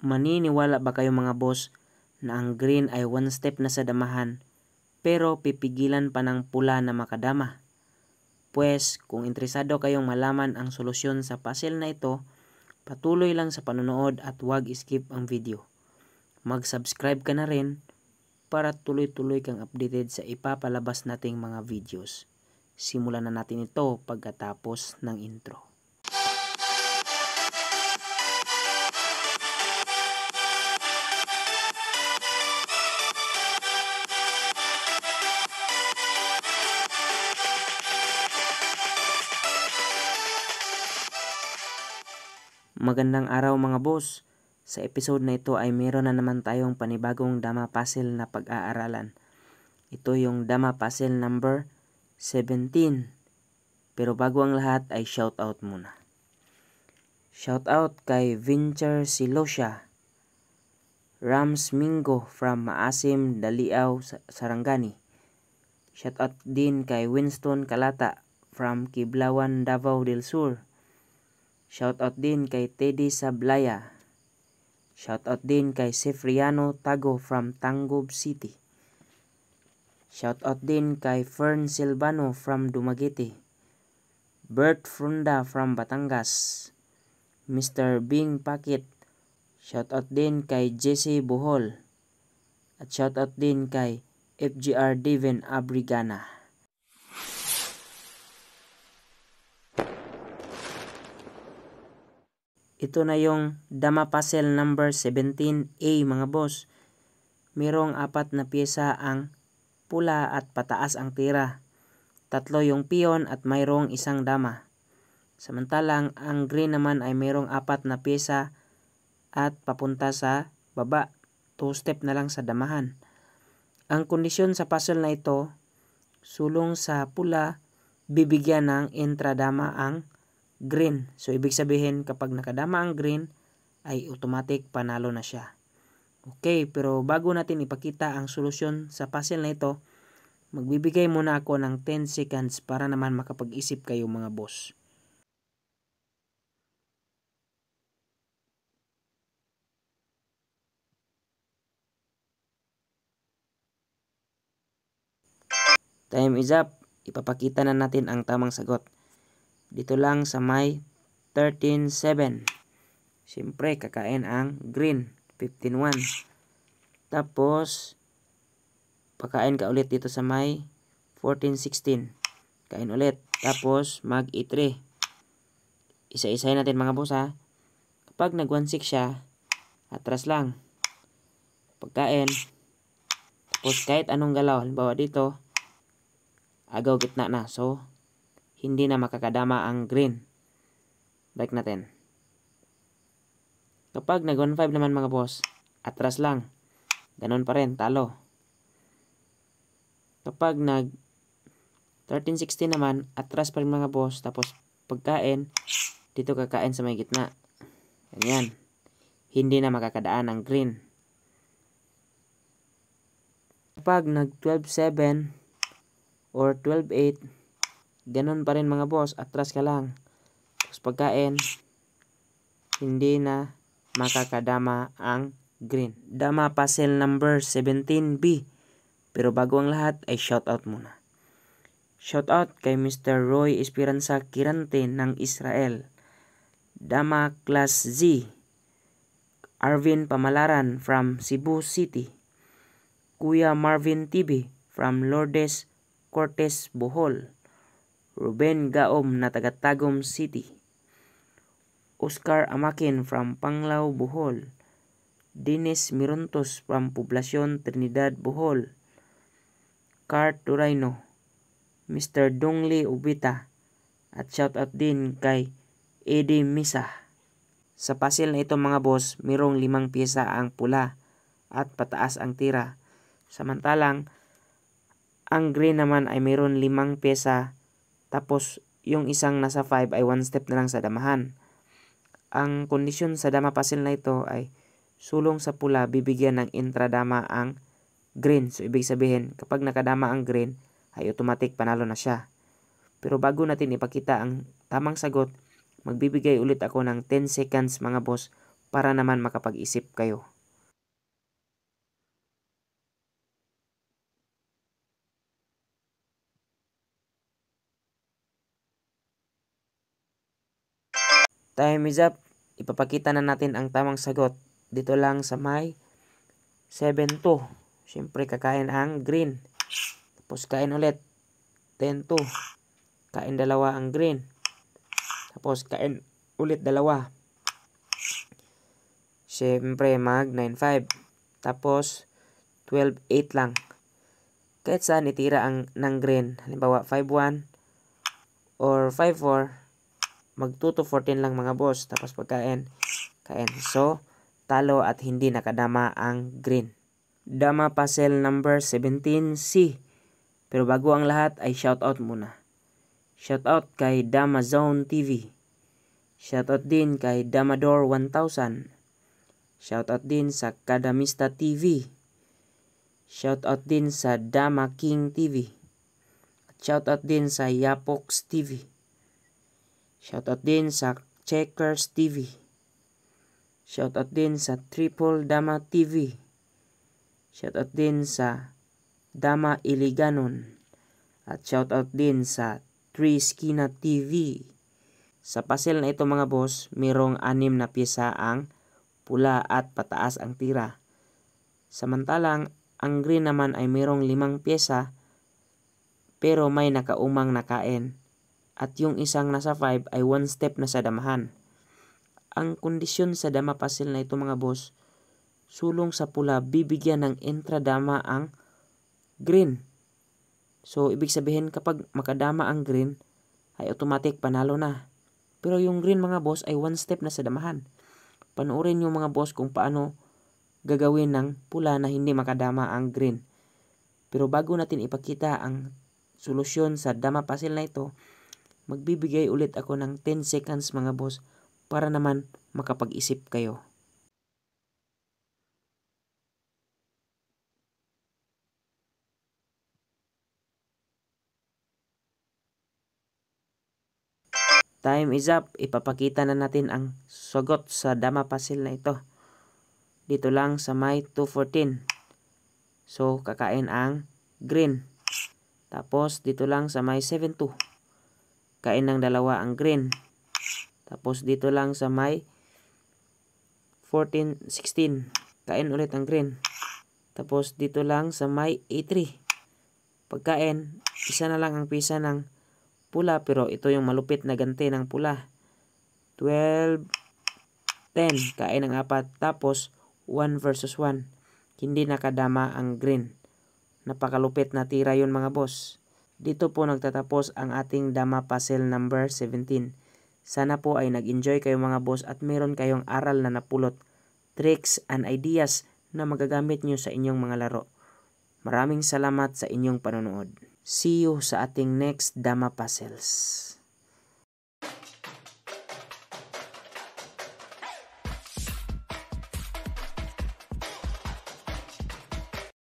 Maniniwala ba kayo mga boss na ang green ay one step na sa damahan pero pipigilan pa ng pula na makadama? Pues kung interesado kayong malaman ang solusyon sa puzzle na ito, patuloy lang sa panonood at huwag skip ang video. Mag-subscribe ka na rin para tuloy-tuloy kang updated sa ipapalabas nating mga videos. Simulan na natin ito pagkatapos ng intro. Magandang araw mga boss. Sa episode na ito ay meron na naman tayong panibagong Dama Puzzle na pag-aaralan. Ito yung Dama Puzzle number 17. Pero bago ang lahat ay shoutout muna. Shoutout kay Vincher Silosya, Rams Mingo from Maasim, Daliaw, Sarangani. Shoutout din kay Winston Kalata from Kiblawan, Davao del Sur. Shoutout din kay Teddy Sablaya. Shoutout din kay Sefriano Tago from Tangub City. Shoutout din kay Fern Silvano from Dumaguete. Bert Frunda from Batangas. Mr. Bing Packet. Shoutout din kay Jesse Buhol. At shoutout din kay FGR Devin Abrigana. Ito na yung Dama Puzzle number 17A mga boss. Merong apat na pyesa ang pula at pataas ang tira. Tatlo yung pion at mayroong isang dama. Samantalang ang green naman ay mayroong apat na pyesa at papunta sa baba. Two step na lang sa damahan. Ang kondisyon sa puzzle na ito, sulong sa pula, bibigyan ng intradama ang green. So, ibig sabihin, kapag nakadama ang green, ay automatic panalo na siya. Okay, pero bago natin ipakita ang solusyon sa puzzle na ito, magbibigay muna ako ng 10 seconds para naman makapag-isip kayo mga boss. Time is up. Ipapakita na natin ang tamang sagot dito lang sa may 13.7. Siyempre, kakain ang green, 15.1. Tapos, pakain ka ulit dito sa may 14.16. Kain ulit. Tapos, mag E3. Isa-isahin natin mga boss ha. Kapag nag 1.6 siya, atras lang. Pagkain. Tapos, kahit anong galaw. Halimbawa dito, agaw gitna na. So, hindi na makakadama ang green. Balik natin. Kapag nag 1.5 naman mga boss, atras lang. Ganun pa rin, talo. Kapag nag 13.60 naman, atras pa rin mga boss. Tapos pagkain, dito kakain sa may gitna. Ganyan. Hindi na makakadaan ang green. Kapag nag 12.7 or 12.8, Ganun pa rin mga boss, atras ka lang. Tapos pagkain, hindi na makakadama ang green. Dama pa number 17B. Pero bago ang lahat ay shoutout muna. Shoutout kay Mr. Roy Esperanza Kirante ng Israel. Dama Class Z. Arvin Pamalaran from Cebu City. Kuya Marvin TV from Lourdes Cortes, Bohol. Ruben Gaom na taga Tagum City, Oscar Amakin from Panglao, Bohol, Dinis Mirontos from Poblacion, Trinidad, Bohol, Cart Turayno, Mr. Dongli Ubita, at shoutout din kay Eddie Misa. Sa pasil na ito mga boss, mayroong limang pyesa ang pula at pataas ang tira. Samantalang, ang green naman ay mayroon limang pyesa tapos, yung isang nasa 5 ay one step na lang sa damahan. Ang kondisyon sa dama pasil na ito ay sulong sa pula bibigyan ng intradama ang green. So, ibig sabihin, kapag nakadama ang green, ay automatic panalo na siya. Pero bago natin ipakita ang tamang sagot, magbibigay ulit ako ng 10 seconds mga boss para naman makapag-isip kayo. Time is up. Ipapakita na natin ang tamang sagot. Dito lang sa may 7-2. Siyempre, kakain ang green. Tapos, kain ulit. 10-2. Kain dalawa ang green. Tapos, kain ulit dalawa. Siyempre, mag 9-5. Tapos, 12-8 lang. Kahit saan itira ang ng green. Halimbawa, 5-1 or 5-4 mag 2 to 14 lang mga boss. Tapos pagkain, kain. So, talo at hindi nakadama ang green. Dama puzzle number 17C. Pero bago ang lahat ay shoutout muna. Shoutout kay Dama Zone TV. Shoutout din kay Damador 1000. Shoutout din sa Kadamista TV. Shoutout din sa Dama King TV. At shoutout din sa Yapox TV. Shoutout din sa Checkers TV. Shoutout din sa Triple Dama TV. Shoutout din sa Dama Iliganon. At shoutout din sa Triskina TV. Sa pasel na ito mga boss, mayroong anim na pyesa ang pula at pataas ang tira. Samantalang, ang green naman ay mayroong limang pyesa pero may nakaumang nakain at yung isang nasa 5 ay one step na sa damahan. Ang kondisyon sa dama pasil na ito mga boss, sulong sa pula bibigyan ng entradama ang green. So, ibig sabihin kapag makadama ang green, ay automatic panalo na. Pero yung green mga boss ay one step na sa damahan. Panoorin yung mga boss kung paano gagawin ng pula na hindi makadama ang green. Pero bago natin ipakita ang solusyon sa dama pasil na ito, magbibigay ulit ako ng 10 seconds mga boss para naman makapag-isip kayo. Time is up. Ipapakita na natin ang sagot sa dama pasil na ito. Dito lang sa May 214. So, kakain ang green. Tapos, dito lang sa May 72 kain ng dalawa ang green. Tapos dito lang sa may 14, 16, kain ulit ang green. Tapos dito lang sa may A3. Pagkain, isa na lang ang pisa ng pula pero ito yung malupit na ganti ng pula. 12, 10, kain ang apat. Tapos 1 versus 1. Hindi nakadama ang green. Napakalupit na tira yun mga boss. Dito po nagtatapos ang ating Dama Puzzle number 17. Sana po ay nag-enjoy kayo mga boss at meron kayong aral na napulot, tricks and ideas na magagamit nyo sa inyong mga laro. Maraming salamat sa inyong panonood. See you sa ating next Dama Puzzles.